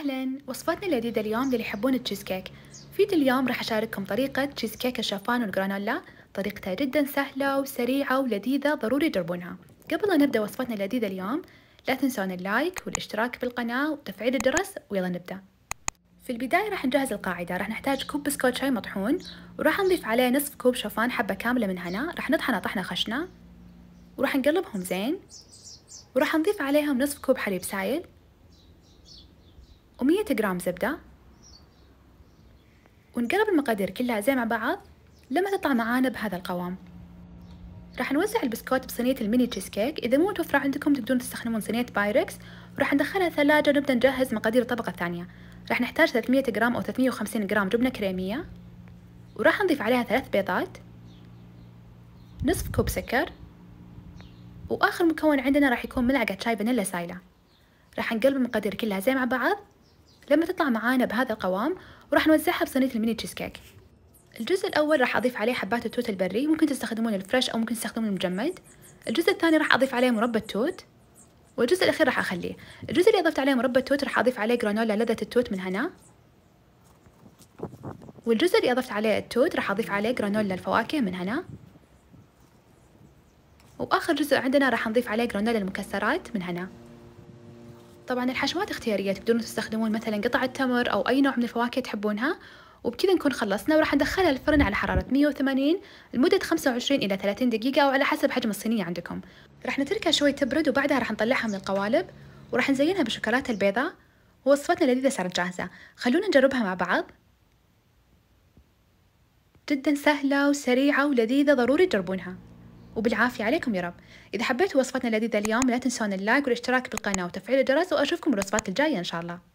اهلا وصفتنا الجديده اليوم للي يحبون التشيز كيك فيديو اليوم راح اشارككم طريقه تشيز كيك الشافان والجرانولا طريقتها جدا سهله وسريعه ولذيذه ضروري تجربونها قبل لا نبدا وصفتنا الجديده اليوم لا تنسون اللايك والاشتراك بالقناه وتفعيل الجرس ويلا نبدا في البداية راح نجهز القاعدة راح نحتاج كوب بسكوت شاي مطحون وراح نضيف عليه نصف كوب شوفان حبة كاملة من هنا راح نطحنه طحنة خشنة وراح نقلبهم زين وراح نضيف عليهم نصف كوب حليب سائل جرام زبدة ونقلب المقادير كلها زي مع بعض لما تطلع معانا بهذا القوام راح نوزع البسكوت بصينية الميني تشيز كيك إذا مو متوفرة عندكم تقدرون تستخدمون صينية بايركس وراح ندخلها ثلاجة ونبدأ نجهز مقادير الطبقة الثانية راح نحتاج 300 جرام أو 350 جرام جبنة كريمية وراح نضيف عليها ثلاث بيضات نصف كوب سكر وآخر مكون عندنا راح يكون ملعقة شاي فانيلا سايلة راح نقلب المقادير كلها زي مع بعض لما تطلع معانا بهذا القوام وراح نوزعها بصينية الميني تشيز كيك الجزء الأول راح أضيف عليه حبات التوت البري ممكن تستخدمون الفريش أو ممكن تستخدمون المجمد الجزء الثاني راح أضيف عليه مربى التوت والجزء الأخير راح أخليه الجزء اللي أضفت عليه مربى التوت راح أضيف عليه جرانولا لذة التوت من هنا والجزء اللي أضفت عليه التوت راح أضيف عليه جرانولا الفواكه من هنا وآخر جزء عندنا راح نضيف عليه جرانولا المكسرات من هنا طبعا الحشوات اختيارية تقدرون تستخدمون مثلا قطع التمر أو أي نوع من الفواكه تحبونها وبكذا نكون خلصنا وراح ندخلها الفرن على حرارة 180 لمدة 25 إلى 30 دقيقة أو على حسب حجم الصينية عندكم راح نتركها شوي تبرد وبعدها راح نطلعها من القوالب وراح نزينها بالشوكولاتة البيضاء ووصفتنا اللذيذة صارت جاهزة خلونا نجربها مع بعض جدا سهلة وسريعة ولذيذة ضروري تجربونها وبالعافية عليكم يا رب إذا حبيتوا وصفتنا اللذيذة اليوم لا تنسون اللايك والاشتراك بالقناة وتفعيل الجرس وأشوفكم بالوصفات الجاية إن شاء الله